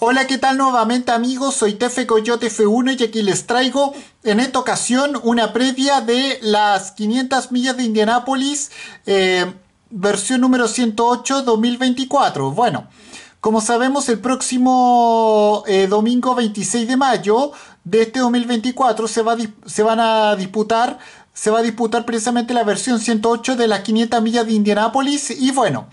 Hola, ¿qué tal nuevamente amigos? Soy Tefe Coyote F1 y aquí les traigo en esta ocasión una previa de las 500 millas de Indianápolis, eh, versión número 108 2024. Bueno, como sabemos el próximo eh, domingo 26 de mayo de este 2024 se, va se van a disputar se va a disputar precisamente la versión 108 de las 500 millas de Indianápolis y bueno,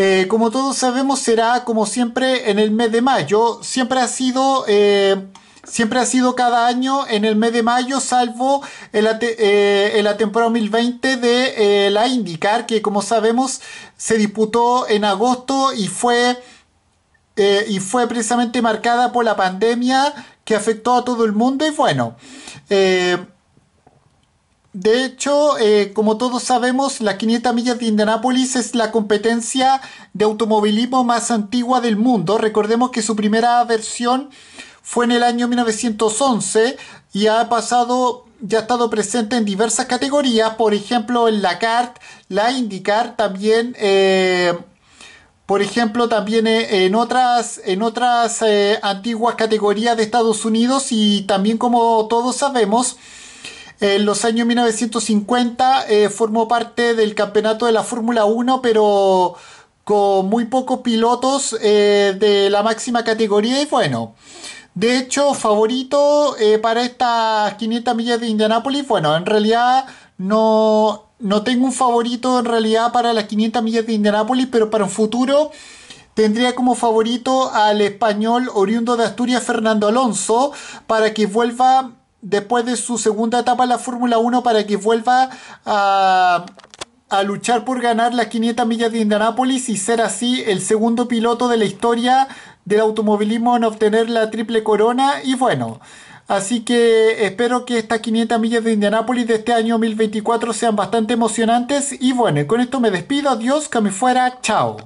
eh, como todos sabemos, será como siempre en el mes de mayo. Siempre ha sido... Eh, siempre ha sido cada año en el mes de mayo, salvo eh, en la, temporada 2020 de la IndyCar, que como sabemos se disputó en agosto y fue y fue precisamente marcada por la pandemia que afectó a todo el mundo y bueno, de hecho, eh, como todos sabemos, las 500 millas de Indianápolis es la competencia de automovilismo más antigua del mundo. Recordemos que su primera versión fue en el año 1911 y ha pasado, ya ha estado presente en diversas categorías, por ejemplo, en la CART, la IndyCar, también, eh, por ejemplo, también eh, en otras, en otras antiguas categorías de Estados Unidos y también, como todos sabemos, en los años 1950 eh, formó parte del campeonato de la Fórmula 1, pero con muy pocos pilotos eh, de la máxima categoría y bueno. De hecho, favorito eh, para estas 500 millas de Indianápolis, bueno, en realidad no, no tengo un favorito en realidad para las 500 millas de Indianápolis, pero para un futuro tendría como favorito al español oriundo de Asturias Fernando Alonso para que vuelva después de su segunda etapa en la Fórmula 1 para que vuelva a, luchar por ganar las 500 millas de Indianápolis y ser así el segundo piloto de la historia del automovilismo en obtener la triple corona. Y bueno, así que espero que estas 500 millas de Indianápolis de este año 2024 sean bastante emocionantes. Y bueno, con esto me despido. Adiós, que me fuera. Chao.